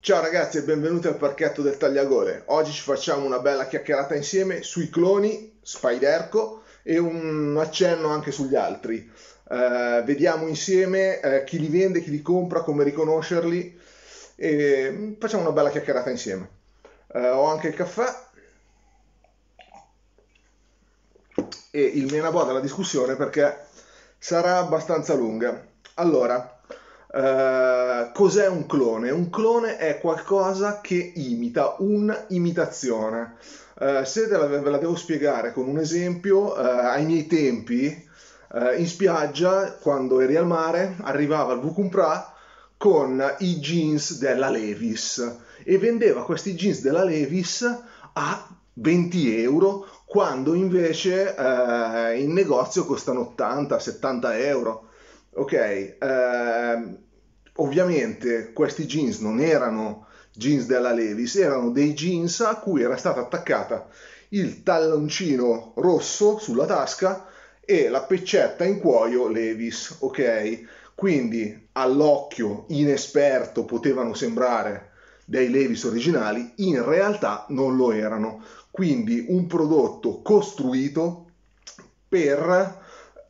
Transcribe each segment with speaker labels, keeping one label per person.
Speaker 1: Ciao ragazzi e benvenuti al parchetto del Tagliagole. Oggi ci facciamo una bella chiacchierata insieme sui cloni, Spiderco e un accenno anche sugli altri. Eh, vediamo insieme eh, chi li vende, chi li compra, come riconoscerli e facciamo una bella chiacchierata insieme. Eh, ho anche il caffè e il menabò della discussione perché sarà abbastanza lunga. Allora, eh, cos'è un clone? Un clone è qualcosa che imita, un'imitazione. Uh, eh, se la, ve la devo spiegare con un esempio, uh, ai miei tempi in spiaggia, quando eri al mare, arrivava il Vucumpra con i jeans della Levis e vendeva questi jeans della Levis a 20 euro quando invece in negozio costano 80-70 euro Ok, ehm, ovviamente questi jeans non erano jeans della Levis, erano dei jeans a cui era stata attaccata il talloncino rosso sulla tasca e la peccetta in cuoio Levis, ok? Quindi all'occhio inesperto potevano sembrare dei Levis originali, in realtà non lo erano. Quindi un prodotto costruito per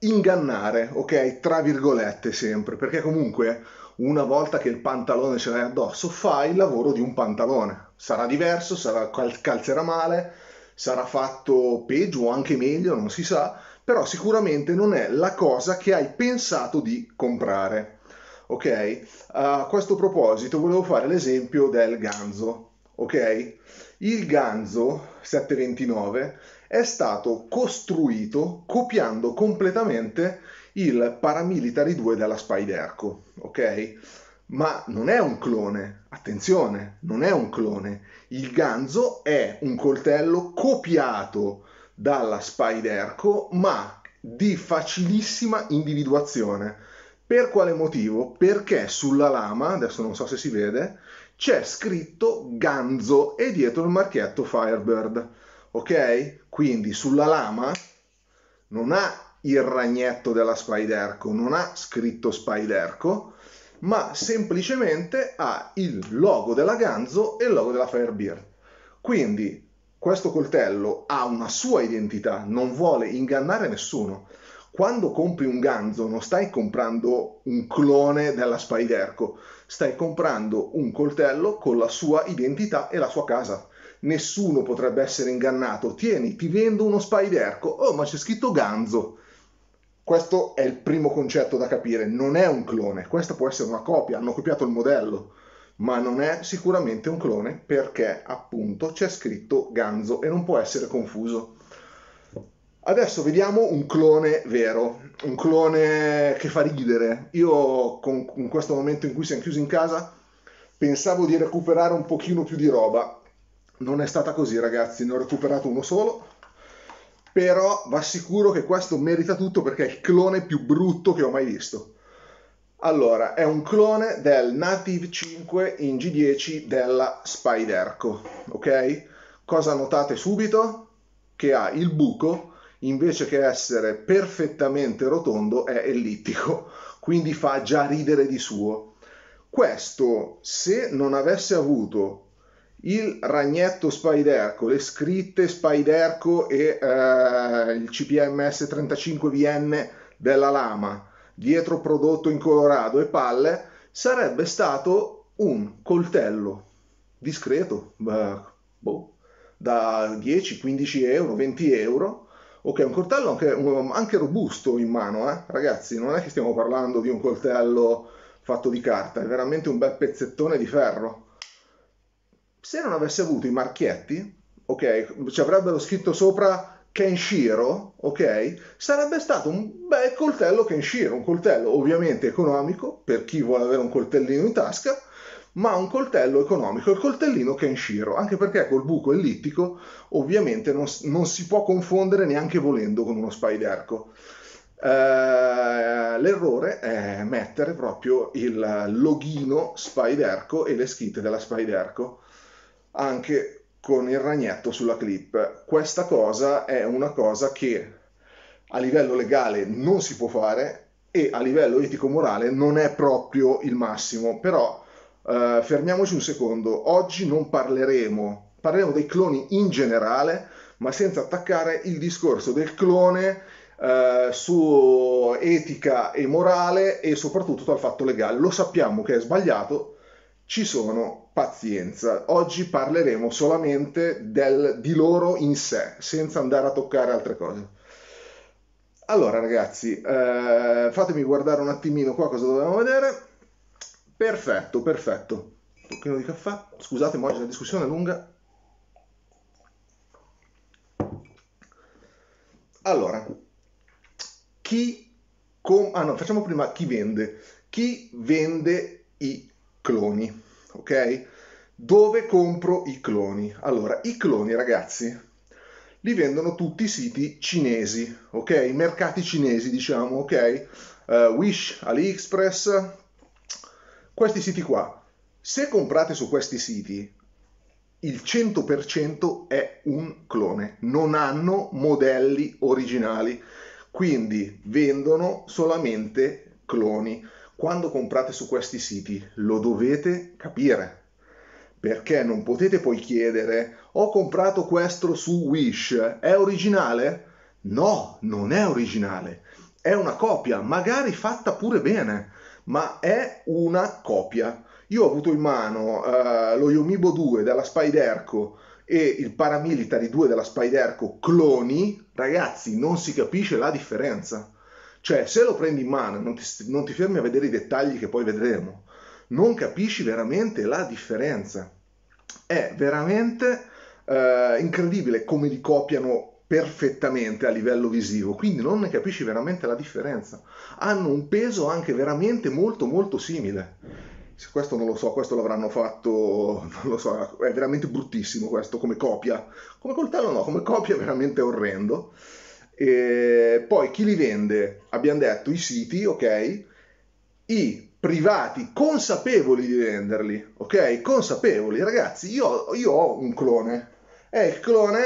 Speaker 1: ingannare, ok? Tra virgolette sempre, perché comunque una volta che il pantalone ce l'hai addosso, fai il lavoro di un pantalone. Sarà diverso, sarà, calzerà male, sarà fatto peggio o anche meglio, non si sa, però sicuramente non è la cosa che hai pensato di comprare. Ok? A questo proposito volevo fare l'esempio del ganzo, ok? Il ganzo 729 è stato costruito copiando completamente il Paramilitary 2 della Spyderco, ok? Ma non è un clone, attenzione, non è un clone. Il ganzo è un coltello copiato dalla Spyderco, ma di facilissima individuazione. Per quale motivo? Perché sulla lama, adesso non so se si vede, c'è scritto ganzo e dietro il marchetto Firebird ok? Quindi sulla lama non ha il ragnetto della Spiderco, non ha scritto Spiderco, ma semplicemente ha il logo della Ganzo e il logo della Firebird. Quindi questo coltello ha una sua identità, non vuole ingannare nessuno. Quando compri un ganzo non stai comprando un clone della Spiderco, stai comprando un coltello con la sua identità e la sua casa nessuno potrebbe essere ingannato. Tieni, ti vendo uno spiderco. Oh, ma c'è scritto ganzo. Questo è il primo concetto da capire. Non è un clone, questa può essere una copia. Hanno copiato il modello, ma non è sicuramente un clone perché appunto c'è scritto ganzo e non può essere confuso. Adesso vediamo un clone vero, un clone che fa ridere. Io con, in questo momento in cui siamo chiusi in casa pensavo di recuperare un pochino più di roba, non è stata così, ragazzi, ne ho recuperato uno solo. Però vi assicuro che questo merita tutto perché è il clone più brutto che ho mai visto. Allora, è un clone del Native 5 in G10 della Spiderco, ok? Cosa notate subito? Che ha il buco, invece che essere perfettamente rotondo, è ellittico, quindi fa già ridere di suo. Questo, se non avesse avuto il ragnetto Spiderco, le scritte Spiderco e eh, il CPMS 35VN della lama, dietro prodotto in Colorado e palle, sarebbe stato un coltello discreto, eh, boh, da 10, 15 euro, 20 euro. Ok, un coltello anche, anche robusto in mano, eh? ragazzi, non è che stiamo parlando di un coltello fatto di carta, è veramente un bel pezzettone di ferro se non avesse avuto i marchietti, ok, ci avrebbero scritto sopra Kenshiro, ok, sarebbe stato un bel coltello Kenshiro, un coltello ovviamente economico per chi vuole avere un coltellino in tasca, ma un coltello economico, il coltellino Kenshiro, anche perché col buco ellittico ovviamente non, non si può confondere neanche volendo con uno spaiderco. Uh, eh, l'errore è mettere proprio il loghino Spiderco e le scritte della Spyderco anche con il ragnetto sulla clip. Questa cosa è una cosa che a livello legale non si può fare e a livello etico-morale non è proprio il massimo, però eh, fermiamoci un secondo, oggi non parleremo, parleremo dei cloni in generale, ma senza attaccare il discorso del clone eh, su etica e morale e soprattutto dal fatto legale. Lo sappiamo che è sbagliato, ci sono pazienza. Oggi parleremo solamente del, di loro in sé, senza andare a toccare altre cose. Allora ragazzi, eh, fatemi guardare un attimino qua cosa dovevamo vedere. Perfetto, perfetto. Un pochino di caffè. Scusate, ma oggi la discussione è lunga. Allora, chi... Com- ah no, facciamo prima chi vende. Chi vende i cloni? ok? Dove compro i cloni? Allora, i cloni, ragazzi, li vendono tutti i siti cinesi, ok? I mercati cinesi, diciamo, ok? Uh, Wish, AliExpress, questi siti qua. Se comprate su questi siti, il 100% è un clone, non hanno modelli originali, quindi vendono solamente cloni quando comprate su questi siti lo dovete capire perché non potete poi chiedere ho comprato questo su Wish, è originale? No, non è originale, è una copia, magari fatta pure bene, ma è una copia. Io ho avuto in mano uh, lo Yomibo 2 della Spiderco e il Paramilitary 2 della Spiderco cloni, ragazzi non si capisce la differenza cioè, se lo prendi in mano, non non ti fermi a vedere i dettagli che poi vedremo, non capisci veramente la differenza. È veramente eh, incredibile come li copiano perfettamente a livello visivo, quindi non ne capisci veramente la differenza. Hanno un peso anche veramente molto molto simile. Questo non lo so, questo l'avranno fatto, non lo so, è veramente bruttissimo questo come copia. Come coltello no, come copia è veramente orrendo. E eh, poi chi li vende? Abbiamo detto i siti, ok? I privati consapevoli di venderli, ok? Consapevoli, ragazzi, io, io ho un clone, è il clone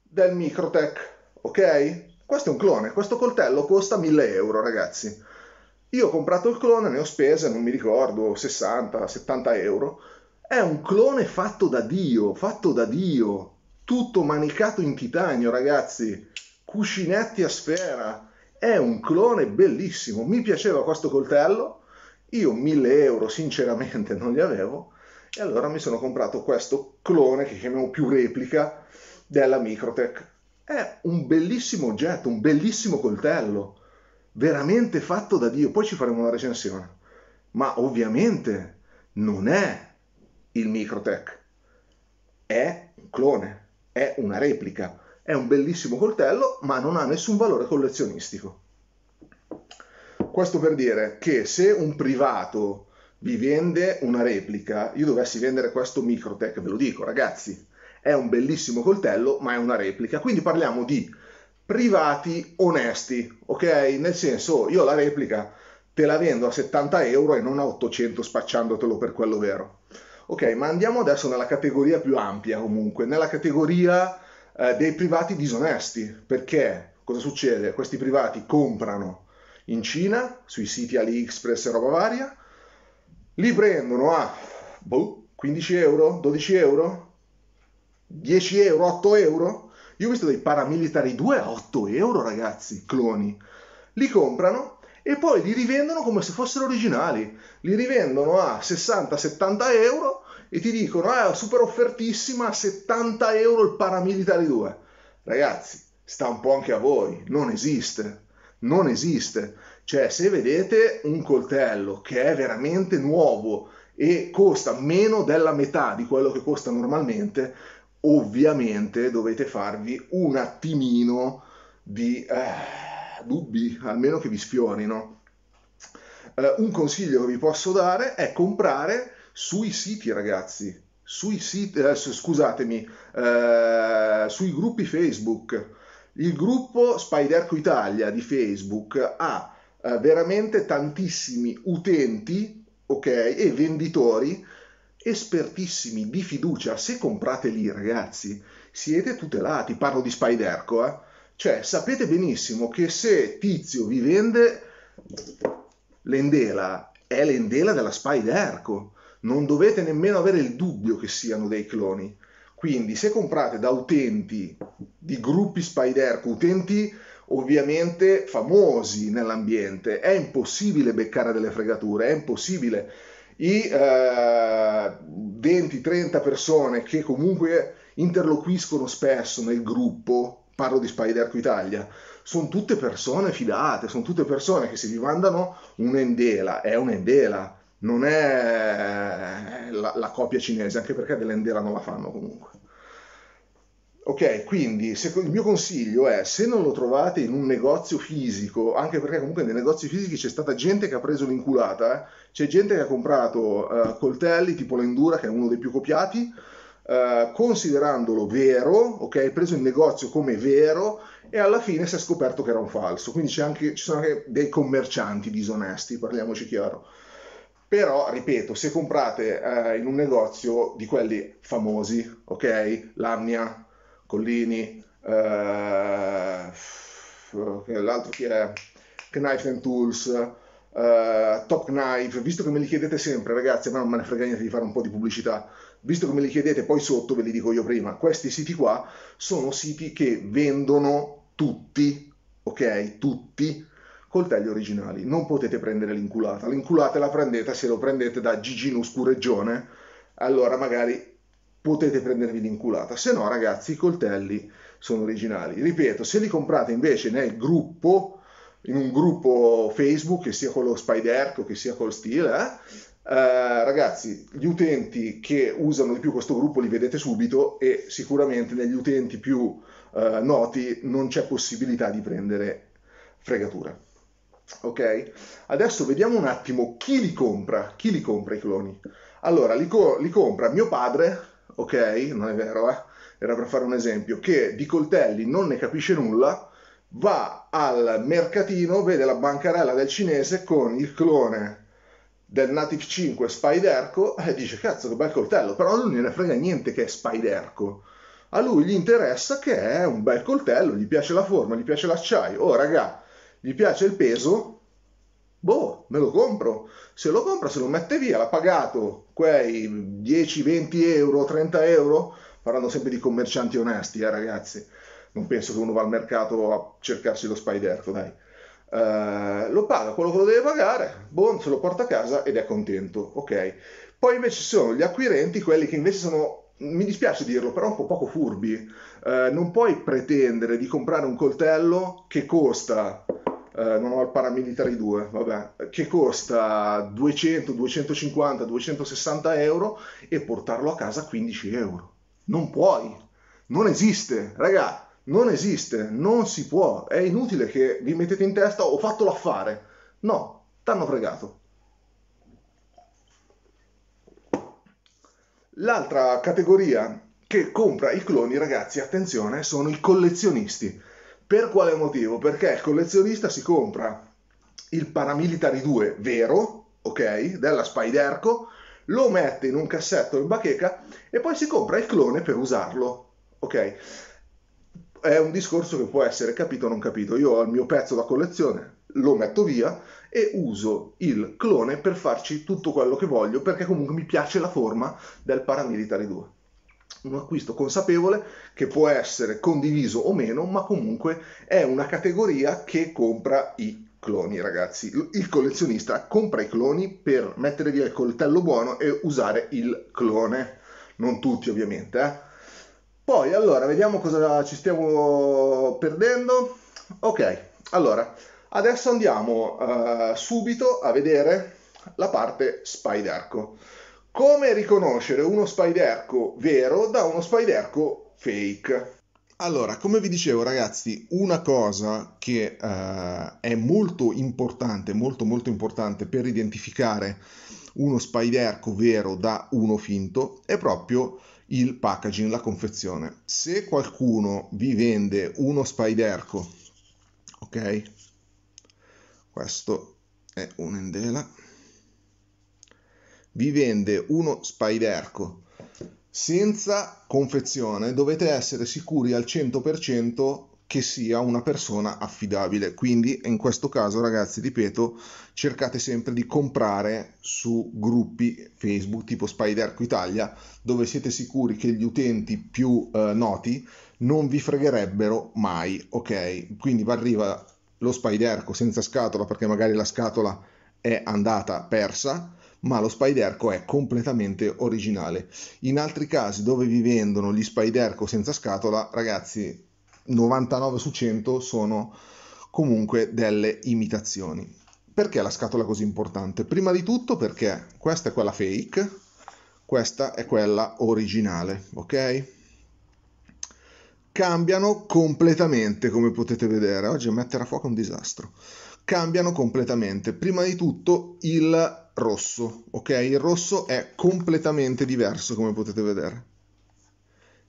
Speaker 1: del Microtech, ok? Questo è un clone, questo coltello costa 1000 euro, ragazzi. Io ho comprato il clone, ne ho spese, non mi ricordo, 60, 70 euro. È un clone fatto da Dio, fatto da Dio tutto manicato in titanio, ragazzi, cuscinetti a sfera, è un clone bellissimo, mi piaceva questo coltello, io 1000 euro sinceramente non li avevo, e allora mi sono comprato questo clone che chiamiamo più replica della Microtech. È un bellissimo oggetto, un bellissimo coltello, veramente fatto da Dio. Poi ci faremo una recensione. Ma ovviamente non è il Microtech, è un clone è una replica. È un bellissimo coltello, ma non ha nessun valore collezionistico. Questo per dire che se un privato vi vende una replica, io dovessi vendere questo Microtech, ve lo dico ragazzi, è un bellissimo coltello, ma è una replica. Quindi parliamo di privati onesti, ok? Nel senso, io la replica te la vendo a 70 euro e non a 800 spacciandotelo per quello vero. Ok, ma andiamo adesso nella categoria più ampia comunque, nella categoria eh, dei privati disonesti, perché cosa succede? Questi privati comprano in Cina, sui siti AliExpress e roba varia, li prendono a boh, 15 euro, 12 euro, 10 euro, 8 euro. Io ho visto dei paramilitari 2 a 8 euro, ragazzi, cloni. Li comprano e poi li rivendono come se fossero originali, li rivendono a 60-70 euro e ti dicono ah, super offertissima 70 euro il paramilitari 2. Ragazzi, sta un po' anche a voi, non esiste, non esiste. Cioè, se vedete un coltello che è veramente nuovo e costa meno della metà di quello che costa normalmente, ovviamente dovete farvi un attimino di... Eh dubbi, almeno che vi sfiorino. Eh, un consiglio che vi posso dare è comprare sui siti, ragazzi, sui siti, eh, scusatemi, eh, sui gruppi Facebook. Il gruppo Spiderco Italia di Facebook ha eh, veramente tantissimi utenti, ok, e venditori espertissimi di fiducia. Se comprate lì, ragazzi, siete tutelati. Parlo di Spiderco, eh cioè, sapete benissimo che se Tizio vi vende l'endela, è l'endela della Spy Erco. Non dovete nemmeno avere il dubbio che siano dei cloni. Quindi, se comprate da utenti di gruppi Spy Erco, utenti ovviamente famosi nell'ambiente, è impossibile beccare delle fregature, è impossibile. I eh, 20-30 persone che comunque interloquiscono spesso nel gruppo parlo di Spider Italia, sono tutte persone fidate, sono tutte persone che se vi mandano un'endela, è un'endela, non è eh, la, la copia cinese, anche perché dell'endela non la fanno comunque. Ok, quindi se, il mio consiglio è se non lo trovate in un negozio fisico, anche perché comunque nei negozi fisici c'è stata gente che ha preso l'inculata, eh? c'è gente che ha comprato eh, coltelli tipo l'Endura che è uno dei più copiati, eh, considerandolo vero, ok? Preso il negozio come vero e alla fine si è scoperto che era un falso. Quindi anche, ci sono anche dei commercianti disonesti, parliamoci chiaro. Però, ripeto, se comprate eh, in un negozio di quelli famosi, ok? Lamnia, Collini, eh, eh l'altro chi è? Knife and Tools, Uh, top Knife, visto che me li chiedete sempre, ragazzi, a me non me ne frega niente di fare un po' di pubblicità visto che me li chiedete poi sotto, ve li dico io prima, questi siti qua sono siti che vendono tutti, ok? Tutti coltelli originali, non potete prendere l'inculata, l'inculata la prendete se lo prendete da Gigino Scureggione, allora magari potete prendervi l'inculata, se no ragazzi i coltelli sono originali, ripeto, se li comprate invece nel gruppo, in un gruppo Facebook, che sia quello Spiderco, che sia col Steel, eh, eh, ragazzi, gli utenti che usano di più questo gruppo li vedete subito e sicuramente negli utenti più uh, noti non c'è possibilità di prendere fregatura. Ok? Adesso vediamo un attimo chi li compra, chi li compra i cloni. Allora, li, co- li compra mio padre, ok? Non è vero, eh? Era per fare un esempio, che di coltelli non ne capisce nulla, va al mercatino, vede la bancarella del cinese con il clone del Native 5 Spiderco e dice cazzo che bel coltello, però non gliene frega niente che è Spiderco. A lui gli interessa che è un bel coltello, gli piace la forma, gli piace l'acciaio. Oh raga, gli piace il peso, boh, me lo compro. Se lo compra, se lo mette via, l'ha pagato quei 10, 20 euro, 30 euro, parlando sempre di commercianti onesti, eh ragazzi. Non penso che uno va al mercato a cercarsi lo spiderco, dai. Eh, lo paga quello che lo deve pagare, boh, se lo porta a casa ed è contento, ok? Poi invece ci sono gli acquirenti, quelli che invece sono mi dispiace dirlo, però un po' poco furbi. Eh, non puoi pretendere di comprare un coltello che costa. Eh, non ho il paramilitari 2, vabbè, che costa 200, 250, 260 euro e portarlo a casa 15 euro. Non puoi, non esiste, ragazzi non esiste, non si può, è inutile che vi mettete in testa ho fatto l'affare. No, t'hanno fregato. L'altra categoria che compra i cloni, ragazzi, attenzione, sono i collezionisti. Per quale motivo? Perché il collezionista si compra il Paramilitary 2 vero, ok, della Spiderco, lo mette in un cassetto in bacheca e poi si compra il clone per usarlo, ok? è un discorso che può essere capito o non capito. Io ho il mio pezzo da collezione, lo metto via e uso il clone per farci tutto quello che voglio perché comunque mi piace la forma del Paramilitary 2. Un acquisto consapevole che può essere condiviso o meno, ma comunque è una categoria che compra i cloni, ragazzi. Il collezionista compra i cloni per mettere via il coltello buono e usare il clone. Non tutti, ovviamente, eh poi, allora, vediamo cosa ci stiamo perdendo. Ok, allora, adesso andiamo uh, subito a vedere la parte Spiderco. Come riconoscere uno Spiderco vero da uno Spiderco fake? Allora, come vi dicevo ragazzi, una cosa che uh, è molto importante, molto molto importante per identificare uno Spiderco vero da uno finto è proprio il packaging, la confezione. Se qualcuno vi vende uno spiderco, ok? Questo è un'endela. Vi vende uno spiderco senza confezione, dovete essere sicuri al 100% che sia una persona affidabile. Quindi in questo caso, ragazzi, ripeto, cercate sempre di comprare su gruppi Facebook tipo Spiderco Italia, dove siete sicuri che gli utenti più eh, noti non vi fregherebbero mai, ok? Quindi arriva lo Spiderco senza scatola perché magari la scatola è andata persa ma lo Spiderco è completamente originale. In altri casi dove vi vendono gli Spiderco senza scatola, ragazzi, 99 su 100 sono comunque delle imitazioni. Perché la scatola è così importante? Prima di tutto perché questa è quella fake, questa è quella originale, ok? Cambiano completamente, come potete vedere. Oggi mettere a fuoco è un disastro. Cambiano completamente. Prima di tutto il rosso, ok? Il rosso è completamente diverso, come potete vedere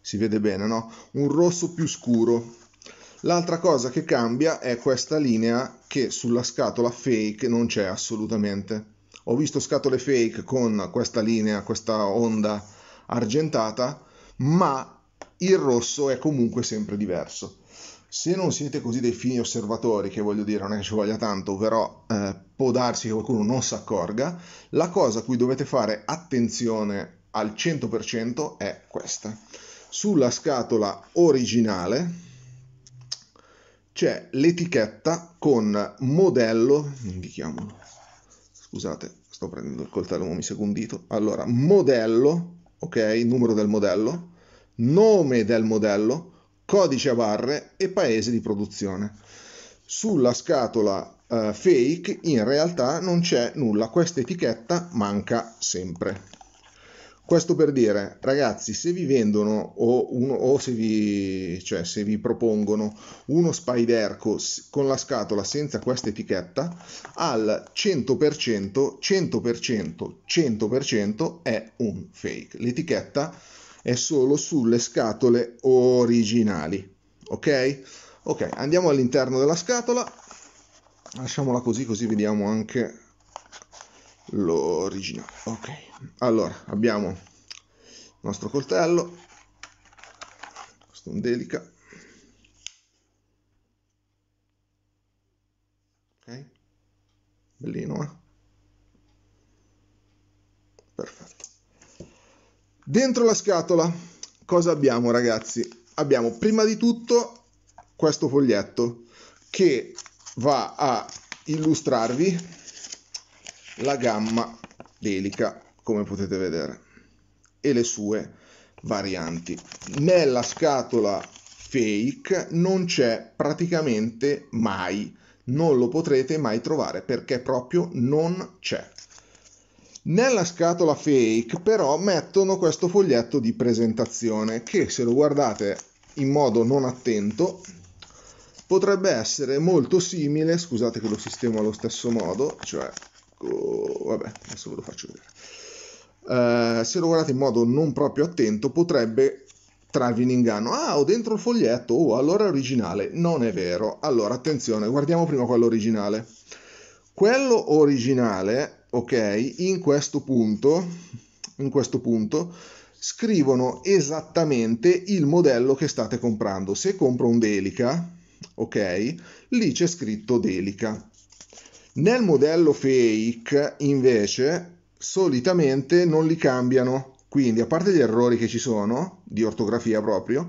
Speaker 1: si vede bene, no? Un rosso più scuro. L'altra cosa che cambia è questa linea che sulla scatola fake non c'è assolutamente. Ho visto scatole fake con questa linea, questa onda argentata, ma il rosso è comunque sempre diverso. Se non siete così dei fini osservatori, che voglio dire non è che ci voglia tanto, però eh, può darsi che qualcuno non si accorga, la cosa a cui dovete fare attenzione al 100% è questa sulla scatola originale c'è l'etichetta con modello, indichiamolo, scusate, sto prendendo il coltello, mi seguo un dito, allora, modello, ok, numero del modello, nome del modello, codice a barre e paese di produzione. Sulla scatola eh, fake in realtà non c'è nulla, questa etichetta manca sempre. Questo per dire, ragazzi, se vi vendono o, uno, o se, vi, cioè, se, vi, propongono uno Spyderco con la scatola senza questa etichetta, al 100%, 100%, 100% è un fake. L'etichetta è solo sulle scatole originali, ok? Ok, andiamo all'interno della scatola, lasciamola così così vediamo anche l'originale ok allora abbiamo il nostro coltello questo è un delica ok bellino eh perfetto dentro la scatola cosa abbiamo ragazzi abbiamo prima di tutto questo foglietto che va a illustrarvi la gamma delica, come potete vedere, e le sue varianti. Nella scatola fake non c'è praticamente mai, non lo potrete mai trovare perché proprio non c'è. Nella scatola fake però mettono questo foglietto di presentazione che se lo guardate in modo non attento potrebbe essere molto simile, scusate che lo sistemo allo stesso modo, cioè ecco, vabbè, adesso ve lo faccio vedere. Eh, se lo guardate in modo non proprio attento potrebbe trarvi in inganno. Ah, ho dentro il foglietto, oh, allora è originale. Non è vero. Allora, attenzione, guardiamo prima quello originale. Quello originale, ok, in questo punto, in questo punto, scrivono esattamente il modello che state comprando. Se compro un Delica, ok, lì c'è scritto Delica. Nel modello fake invece solitamente non li cambiano, quindi a parte gli errori che ci sono, di ortografia proprio,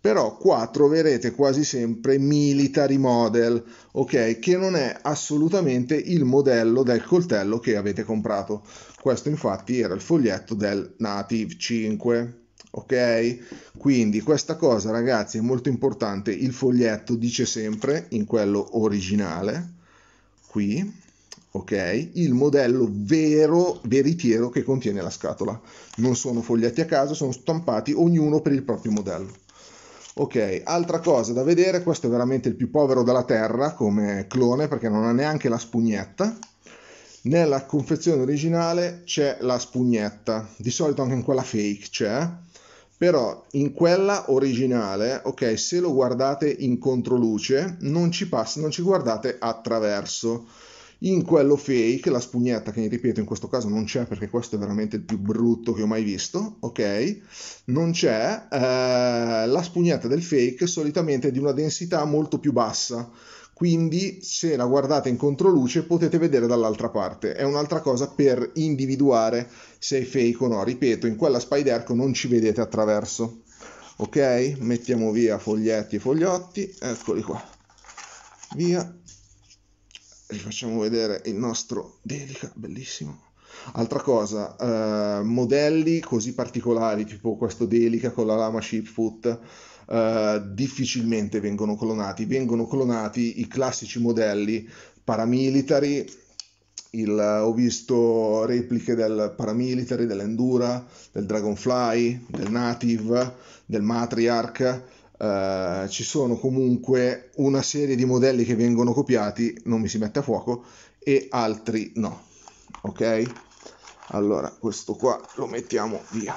Speaker 1: però qua troverete quasi sempre military model, ok? Che non è assolutamente il modello del coltello che avete comprato. Questo infatti era il foglietto del Native 5, ok? Quindi questa cosa ragazzi è molto importante, il foglietto dice sempre in quello originale, qui, ok? Il modello vero, veritiero che contiene la scatola. Non sono foglietti a caso, sono stampati ognuno per il proprio modello. Ok, altra cosa da vedere, questo è veramente il più povero della terra come clone perché non ha neanche la spugnetta. Nella confezione originale c'è la spugnetta, di solito anche in quella fake c'è però in quella originale, ok, se lo guardate in controluce non ci, passa, non ci guardate attraverso. In quello fake, la spugnetta, che ripeto in questo caso non c'è perché questo è veramente il più brutto che ho mai visto, ok? Non c'è, eh, la spugnetta del fake solitamente è di una densità molto più bassa, quindi se la guardate in controluce potete vedere dall'altra parte. È un'altra cosa per individuare se è fake o no. Ripeto, in quella spider Spiderco non ci vedete attraverso. Ok? Mettiamo via foglietti e fogliotti. Eccoli qua. Via. Rifacciamo vedere il nostro Delica, bellissimo. Altra cosa, eh, modelli così particolari, tipo questo Delica con la lama Sheepfoot eh, difficilmente vengono clonati, vengono clonati i classici modelli paramilitari, il, ho visto repliche del paramilitary, dell'endura, del dragonfly, del native, del matriarch, Uh, ci sono comunque una serie di modelli che vengono copiati, non mi si mette a fuoco, e altri no. Ok? Allora, questo qua lo mettiamo via.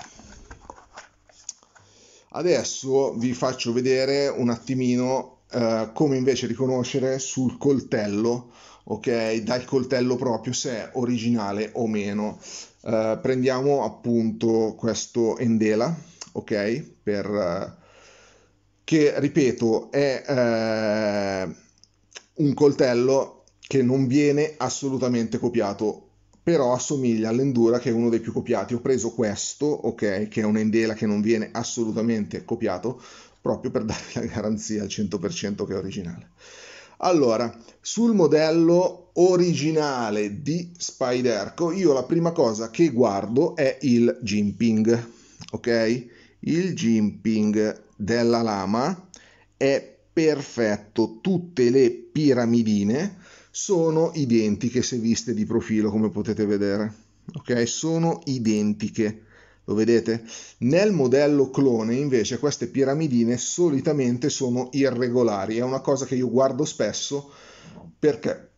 Speaker 1: Adesso vi faccio vedere un attimino eh, come invece riconoscere sul coltello, ok? Dal coltello proprio se è originale o meno. Eh, prendiamo appunto questo Endela, ok? Per, eh, che ripeto è eh, un coltello che non viene assolutamente copiato però assomiglia all'Endura che è uno dei più copiati. Ho preso questo, ok, che è un Endela che non viene assolutamente copiato, proprio per dare la garanzia al 100% che è originale. Allora, sul modello originale di Spiderco, io la prima cosa che guardo è il jimping, ok? Il jimping della lama è perfetto, tutte le piramidine, sono identiche se viste di profilo come potete vedere ok sono identiche lo vedete? Nel modello clone invece queste piramidine solitamente sono irregolari, è una cosa che io guardo spesso perché,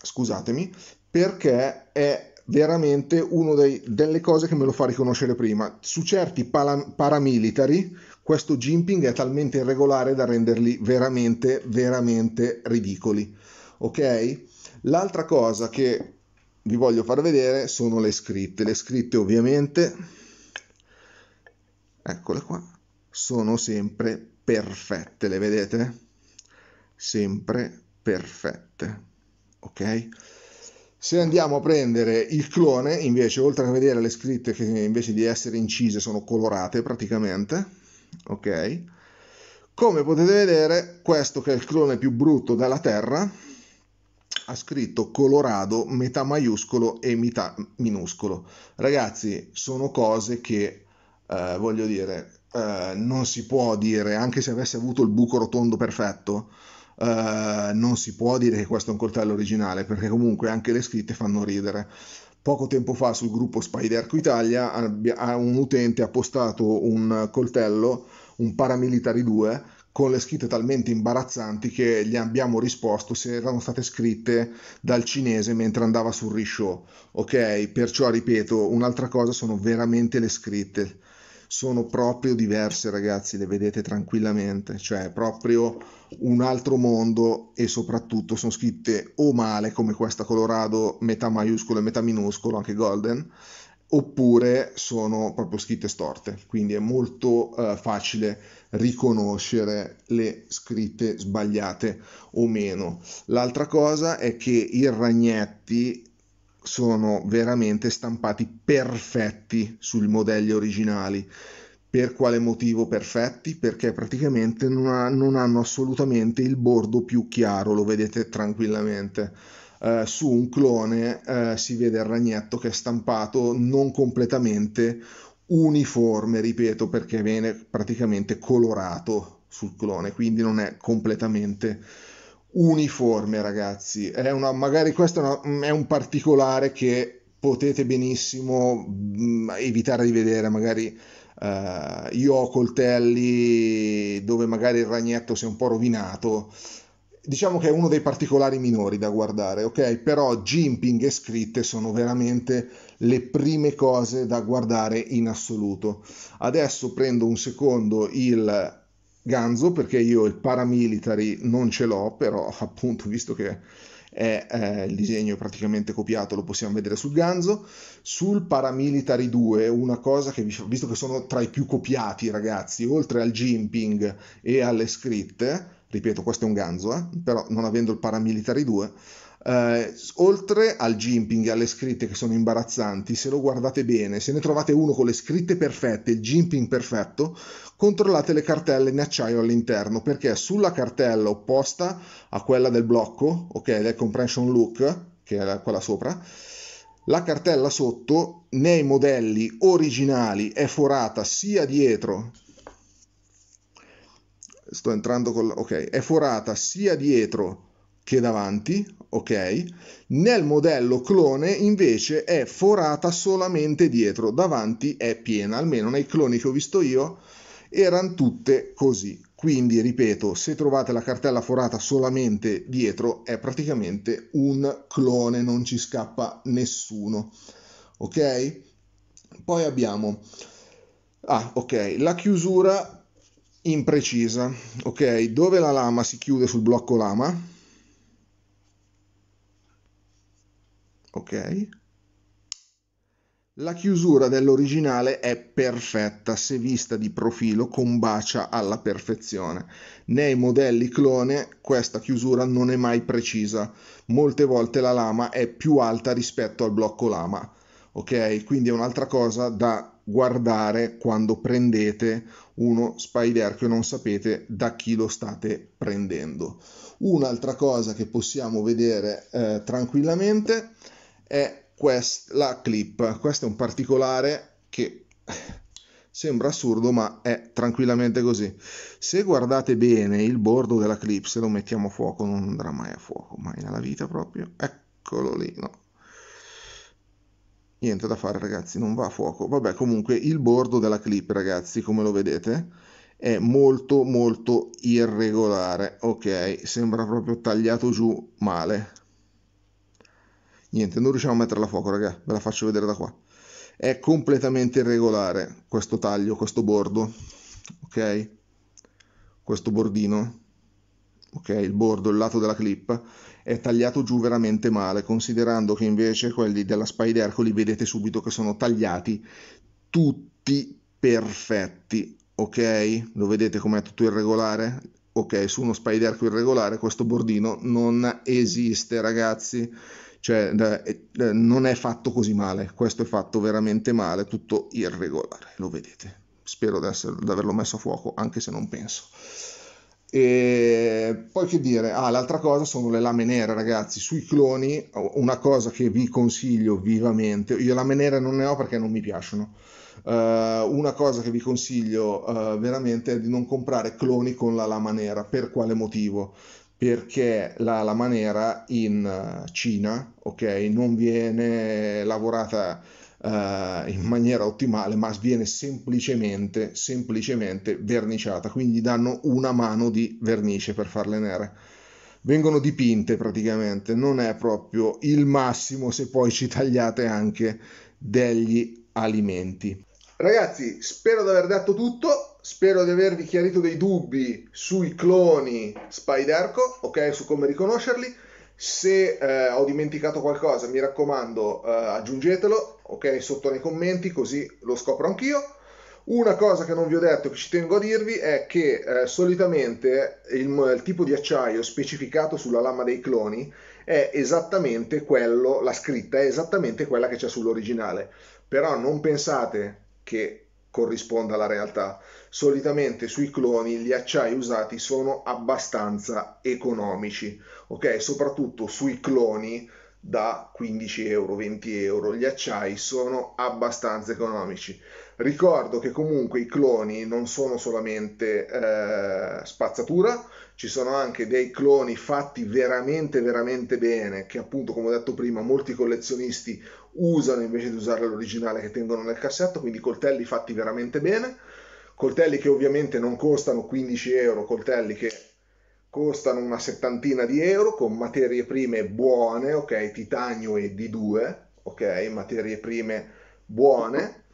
Speaker 1: scusatemi, perché è veramente una delle cose che me lo fa riconoscere prima. Su certi paramilitari questo jimping è talmente irregolare da renderli veramente, veramente ridicoli ok? L'altra cosa che vi voglio far vedere sono le scritte. Le scritte ovviamente, eccole qua, sono sempre perfette, le vedete? Sempre perfette, ok? Se andiamo a prendere il clone, invece, oltre a vedere le scritte che invece di essere incise sono colorate praticamente, ok? Come potete vedere, questo che è il clone più brutto della Terra, ha scritto Colorado metà maiuscolo e metà minuscolo. Ragazzi, sono cose che eh, voglio dire, eh, non si può dire, anche se avesse avuto il buco rotondo perfetto, eh, non si può dire che questo è un coltello originale, perché comunque anche le scritte fanno ridere. Poco tempo fa sul gruppo Spiderco Italia un utente ha postato un coltello, un Paramilitari 2, con le scritte talmente imbarazzanti che gli abbiamo risposto se erano state scritte dal cinese mentre andava sul rishow. Ok, perciò ripeto, un'altra cosa sono veramente le scritte. Sono proprio diverse, ragazzi, le vedete tranquillamente, cioè proprio un altro mondo e soprattutto sono scritte o male come questa Colorado, metà maiuscolo e metà minuscolo, anche Golden oppure sono proprio scritte storte, quindi è molto eh, facile riconoscere le scritte sbagliate o meno. L'altra cosa è che i ragnetti sono veramente stampati perfetti sui modelli originali. Per quale motivo perfetti? Perché praticamente non, ha, non hanno assolutamente il bordo più chiaro, lo vedete tranquillamente eh, su un clone eh, si vede il ragnetto che è stampato non completamente uniforme, ripeto, perché viene praticamente colorato sul clone, quindi non è completamente uniforme, ragazzi. È una, magari questo è, una, è un particolare che potete benissimo mm, evitare di vedere, magari eh, io ho coltelli dove magari il ragnetto si è un po' rovinato diciamo che è uno dei particolari minori da guardare, ok? Però Jimping e scritte sono veramente le prime cose da guardare in assoluto. Adesso prendo un secondo il ganzo perché io il paramilitary non ce l'ho, però appunto visto che è eh, il disegno praticamente copiato, lo possiamo vedere sul ganzo. Sul Paramilitary 2, una cosa che visto che sono tra i più copiati, ragazzi, oltre al jimping e alle scritte, ripeto questo è un ganzo, eh? però non avendo il paramilitari 2, eh, oltre al jimping e alle scritte che sono imbarazzanti, se lo guardate bene, se ne trovate uno con le scritte perfette, il jimping perfetto, controllate le cartelle in acciaio all'interno, perché sulla cartella opposta a quella del blocco, ok, del compression look, che è quella sopra, la cartella sotto nei modelli originali è forata sia dietro sto entrando con... ok, è forata sia dietro che davanti, ok? Nel modello clone invece è forata solamente dietro, davanti è piena, almeno nei cloni che ho visto io erano tutte così. Quindi, ripeto, se trovate la cartella forata solamente dietro è praticamente un clone, non ci scappa nessuno, ok? Poi abbiamo... Ah, ok, la chiusura imprecisa. Ok, dove la lama si chiude sul blocco lama? Ok. La chiusura dell'originale è perfetta, se vista di profilo combacia alla perfezione. Nei modelli clone questa chiusura non è mai precisa, molte volte la lama è più alta rispetto al blocco lama. Ok, quindi è un'altra cosa da guardare quando prendete uno spider che non sapete da chi lo state prendendo. Un'altra cosa che possiamo vedere eh, tranquillamente è quest- la clip. Questo è un particolare che sembra assurdo ma è tranquillamente così. Se guardate bene il bordo della clip, se lo mettiamo a fuoco non andrà mai a fuoco, mai nella vita proprio, eccolo lì, no? niente da fare ragazzi, non va a fuoco. Vabbè, comunque il bordo della clip ragazzi, come lo vedete, è molto molto irregolare, ok? Sembra proprio tagliato giù male. Niente, non riusciamo a metterla a fuoco ragazzi, ve la faccio vedere da qua. È completamente irregolare questo taglio, questo bordo, ok? Questo bordino, ok? Il bordo, il lato della clip è tagliato giù veramente male, considerando che invece quelli della Spider li vedete subito che sono tagliati tutti perfetti, ok? Lo vedete com'è tutto irregolare? Ok, su uno Spider irregolare questo bordino non esiste, ragazzi. Cioè, eh, eh, non è fatto così male, questo è fatto veramente male, tutto irregolare, lo vedete. Spero di averlo messo a fuoco, anche se non penso. E poi che dire, ah, l'altra cosa sono le lame nere, ragazzi. Sui cloni, una cosa che vi consiglio vivamente, io lame nere non ne ho perché non mi piacciono. Uh, una cosa che vi consiglio uh, veramente è di non comprare cloni con la lama nera. Per quale motivo? Perché la lama nera in eh, Cina, ok, non viene lavorata eh, in maniera ottimale, ma viene semplicemente, semplicemente verniciata, quindi danno una mano di vernice per farle nere. Vengono dipinte praticamente, non è proprio il massimo se poi ci tagliate anche degli alimenti. Ragazzi, spero di aver detto tutto spero di avervi chiarito dei dubbi sui cloni Spiderco, ok, su come riconoscerli. Se eh, ho dimenticato qualcosa, mi raccomando, eh, aggiungetelo ok? Sotto nei commenti, così lo scopro anch'io. Una cosa che non vi ho detto che ci tengo a dirvi è che eh, solitamente il, il, tipo di acciaio specificato sulla lama dei cloni è esattamente quello, la scritta è esattamente quella che c'è sull'originale, però non pensate che corrisponda alla realtà. Solitamente sui cloni gli acciai usati sono abbastanza economici, ok? Soprattutto sui cloni da 15 euro, 20 euro. Gli acciai sono abbastanza economici. Ricordo che comunque i cloni non sono solamente eh, spazzatura, ci sono anche dei cloni fatti veramente veramente bene che appunto come ho detto prima molti collezionisti usano invece di usare l'originale che tengono nel cassetto, quindi coltelli fatti veramente bene, coltelli che ovviamente non costano 15 euro, coltelli che costano una settantina di euro con materie prime buone, ok, titanio e D2, ok, materie prime buone,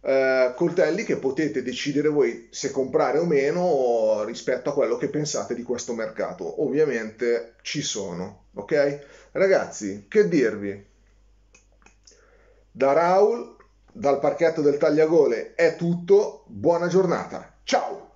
Speaker 1: eh, coltelli che potete decidere voi se comprare o meno rispetto a quello che pensate di questo mercato. Ovviamente ci sono, ok? Ragazzi, che dirvi? Da Raul, dal parchetto del Tagliagole è tutto, buona giornata, ciao!